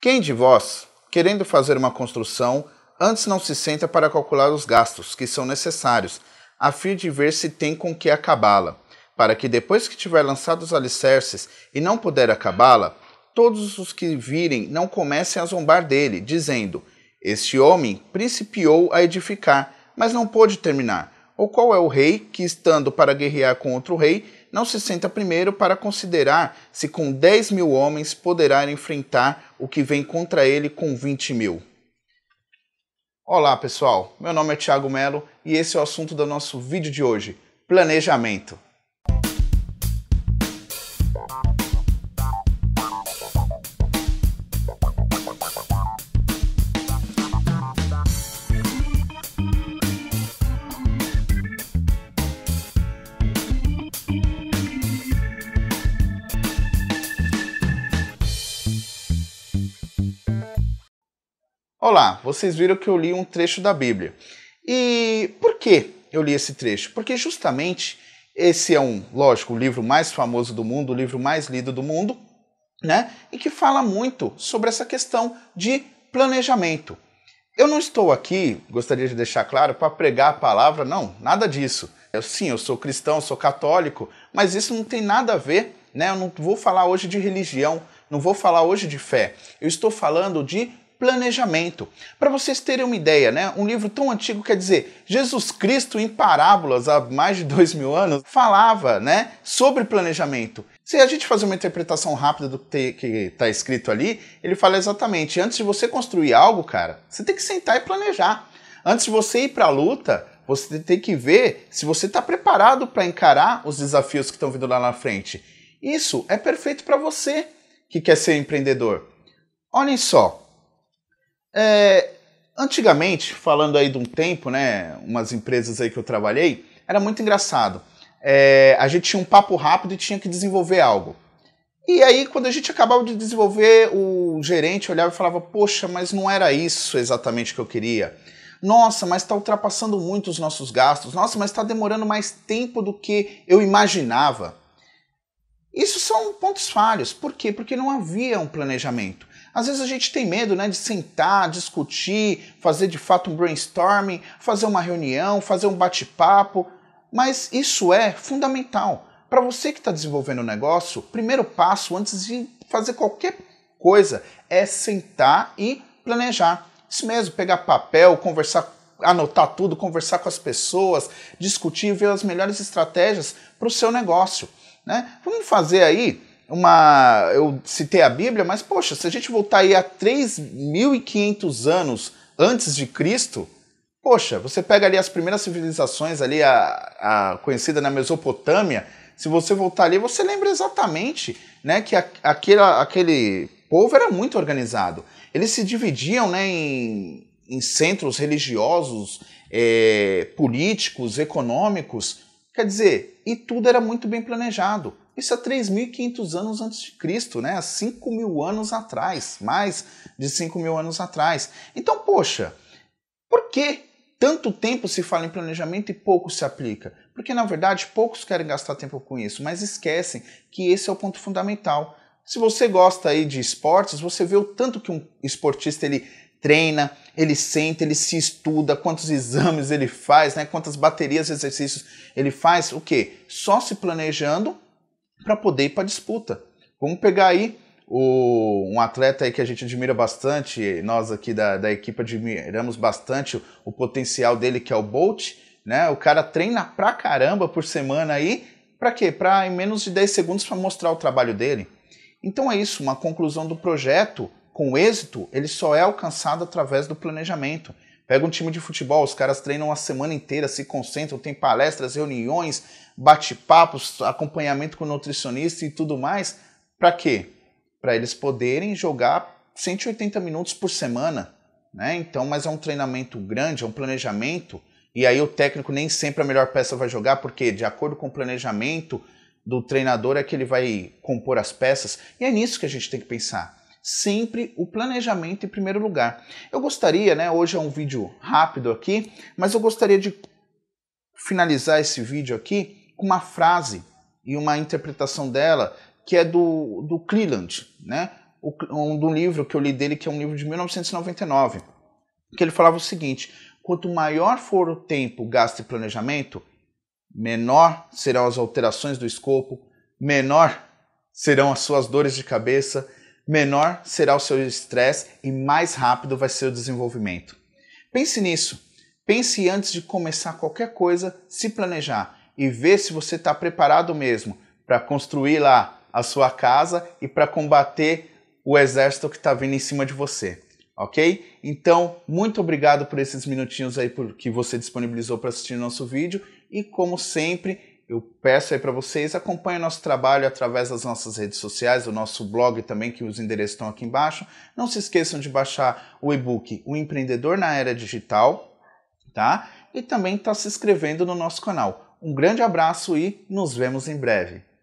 Quem de vós, querendo fazer uma construção, antes não se senta para calcular os gastos que são necessários, a fim de ver se tem com que acabá-la, para que depois que tiver lançado os alicerces e não puder acabá-la, todos os que virem não comecem a zombar dele, dizendo: Este homem principiou a edificar, mas não pôde terminar. Ou qual é o rei que, estando para guerrear com outro rei, não se senta primeiro para considerar se com 10 mil homens poderá enfrentar o que vem contra ele com 20 mil. Olá pessoal, meu nome é Thiago Melo e esse é o assunto do nosso vídeo de hoje: planejamento. Olá, vocês viram que eu li um trecho da Bíblia. E por que eu li esse trecho? Porque justamente esse é um, lógico, o livro mais famoso do mundo, o livro mais lido do mundo, né? E que fala muito sobre essa questão de planejamento. Eu não estou aqui, gostaria de deixar claro, para pregar a palavra, não, nada disso. Eu, sim, eu sou cristão, sou católico, mas isso não tem nada a ver, né? Eu não vou falar hoje de religião, não vou falar hoje de fé. Eu estou falando de planejamento. Para vocês terem uma ideia, né? um livro tão antigo quer dizer, Jesus Cristo em parábolas há mais de dois mil anos falava né, sobre planejamento. Se a gente fazer uma interpretação rápida do que está escrito ali, ele fala exatamente: antes de você construir algo, cara, você tem que sentar e planejar. Antes de você ir para a luta, você tem que ver se você está preparado para encarar os desafios que estão vindo lá na frente. Isso é perfeito para você que quer ser empreendedor. Olhem só, é, antigamente, falando aí de um tempo, né, umas empresas aí que eu trabalhei, era muito engraçado. É, a gente tinha um papo rápido e tinha que desenvolver algo. E aí, quando a gente acabava de desenvolver, o gerente olhava e falava: Poxa, mas não era isso exatamente que eu queria. Nossa, mas está ultrapassando muito os nossos gastos. Nossa, mas está demorando mais tempo do que eu imaginava. Isso são pontos falhos. Por quê? Porque não havia um planejamento. Às vezes a gente tem medo né, de sentar, discutir, fazer de fato um brainstorming, fazer uma reunião, fazer um bate-papo, mas isso é fundamental. Para você que está desenvolvendo um negócio, o primeiro passo antes de fazer qualquer coisa é sentar e planejar. Isso mesmo, pegar papel, conversar, anotar tudo, conversar com as pessoas, discutir, ver as melhores estratégias para o seu negócio. Né? Vamos fazer aí uma. Eu citei a Bíblia, mas poxa, se a gente voltar aí a 3.500 anos antes de Cristo, poxa, você pega ali as primeiras civilizações ali, a, a conhecida na Mesopotâmia, se você voltar ali, você lembra exatamente né, que a, aquele povo era muito organizado. Eles se dividiam né, em, em centros religiosos, é, políticos, econômicos. Quer dizer, e tudo era muito bem planejado. Isso há 3.500 anos antes de Cristo, né? Há 5 mil anos atrás, mais de 5 mil anos atrás. Então, poxa, por que tanto tempo se fala em planejamento e pouco se aplica? Porque, na verdade, poucos querem gastar tempo com isso, mas esquecem que esse é o ponto fundamental. Se você gosta aí de esportes, você vê o tanto que um esportista ele treina, ele senta, ele se estuda, quantos exames ele faz, né? quantas baterias de exercícios ele faz, o quê? Só se planejando para poder ir para disputa. Vamos pegar aí o, um atleta aí que a gente admira bastante, nós aqui da, da equipe admiramos bastante o, o potencial dele, que é o Bolt. Né? O cara treina pra caramba por semana aí, para quê? Para em menos de 10 segundos para mostrar o trabalho dele. Então é isso, uma conclusão do projeto com êxito, ele só é alcançado através do planejamento. Pega um time de futebol, os caras treinam a semana inteira, se concentram, tem palestras, reuniões, bate-papos, acompanhamento com nutricionista e tudo mais. Para quê? Para eles poderem jogar 180 minutos por semana, né? Então, mas é um treinamento grande, é um planejamento, e aí o técnico nem sempre a melhor peça vai jogar, porque de acordo com o planejamento do treinador é que ele vai compor as peças. E é nisso que a gente tem que pensar sempre o planejamento em primeiro lugar. Eu gostaria, né, hoje é um vídeo rápido aqui, mas eu gostaria de finalizar esse vídeo aqui com uma frase e uma interpretação dela que é do, do Cleland, né? O, um, do livro que eu li dele, que é um livro de 1999, que ele falava o seguinte: quanto maior for o tempo gasto em planejamento, menor serão as alterações do escopo, menor serão as suas dores de cabeça, menor será o seu estresse e mais rápido vai ser o desenvolvimento. Pense nisso. Pense antes de começar qualquer coisa, se planejar e ver se você está preparado mesmo para construir lá a sua casa e para combater o exército que está vindo em cima de você, ok? Então, muito obrigado por esses minutinhos aí por, que você disponibilizou para assistir nosso vídeo e como sempre eu peço aí para vocês acompanhem nosso trabalho através das nossas redes sociais, o nosso blog também, que os endereços estão aqui embaixo. Não se esqueçam de baixar o e-book O Empreendedor na Era Digital, tá? E também está se inscrevendo no nosso canal. Um grande abraço e nos vemos em breve.